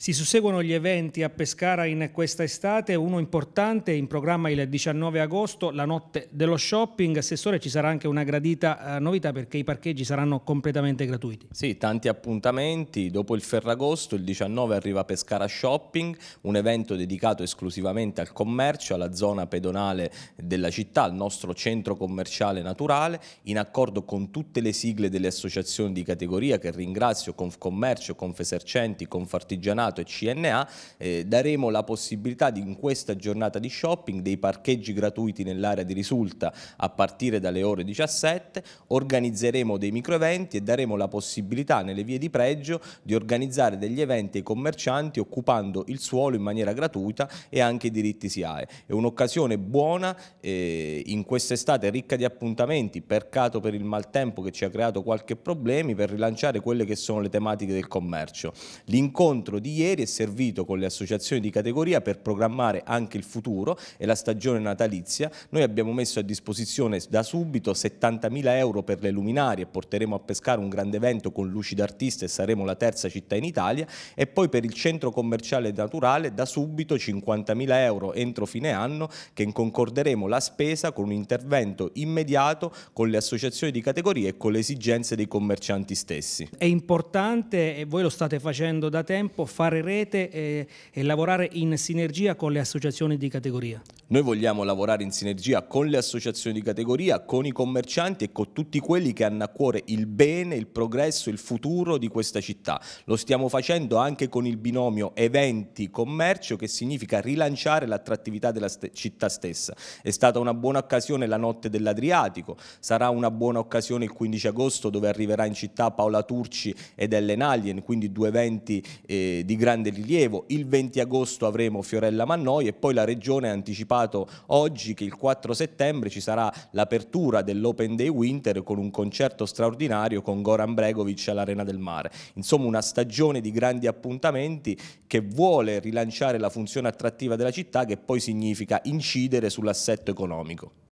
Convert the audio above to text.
Si susseguono gli eventi a Pescara in questa estate, uno importante in programma il 19 agosto, la notte dello shopping. Assessore, ci sarà anche una gradita eh, novità perché i parcheggi saranno completamente gratuiti. Sì, tanti appuntamenti. Dopo il Ferragosto, il 19 arriva Pescara Shopping, un evento dedicato esclusivamente al commercio, alla zona pedonale della città, al nostro centro commerciale naturale, in accordo con tutte le sigle delle associazioni di categoria che ringrazio, Confcommercio, Confesercenti, Confartigianato, Senato e CNA eh, daremo la possibilità di, in questa giornata di shopping dei parcheggi gratuiti nell'area di risulta a partire dalle ore 17, organizzeremo dei microeventi e daremo la possibilità nelle vie di pregio di organizzare degli eventi ai commercianti occupando il suolo in maniera gratuita e anche i diritti SIAE. È un'occasione buona eh, in quest'estate ricca di appuntamenti, peccato per il maltempo che ci ha creato qualche problema, per rilanciare quelle che sono le tematiche del commercio. L'incontro di ieri è servito con le associazioni di categoria per programmare anche il futuro e la stagione natalizia. Noi abbiamo messo a disposizione da subito 70.000 euro per le luminarie, porteremo a pescare un grande evento con luci d'artista e saremo la terza città in Italia e poi per il centro commerciale naturale da subito 50.000 euro entro fine anno che concorderemo la spesa con un intervento immediato con le associazioni di categoria e con le esigenze dei commercianti stessi. È importante, e voi lo state facendo da tempo, fare fare rete e, e lavorare in sinergia con le associazioni di categoria. Noi vogliamo lavorare in sinergia con le associazioni di categoria, con i commercianti e con tutti quelli che hanno a cuore il bene, il progresso, il futuro di questa città. Lo stiamo facendo anche con il binomio eventi-commercio che significa rilanciare l'attrattività della st città stessa. È stata una buona occasione la notte dell'Adriatico, sarà una buona occasione il 15 agosto dove arriverà in città Paola Turci ed Ellen Alien, quindi due eventi eh, di grande rilievo. Il 20 agosto avremo Fiorella Mannoi e poi la Regione ha anticipato oggi che il 4 settembre ci sarà l'apertura dell'Open Day Winter con un concerto straordinario con Goran Bregovic all'Arena del Mare. Insomma una stagione di grandi appuntamenti che vuole rilanciare la funzione attrattiva della città che poi significa incidere sull'assetto economico.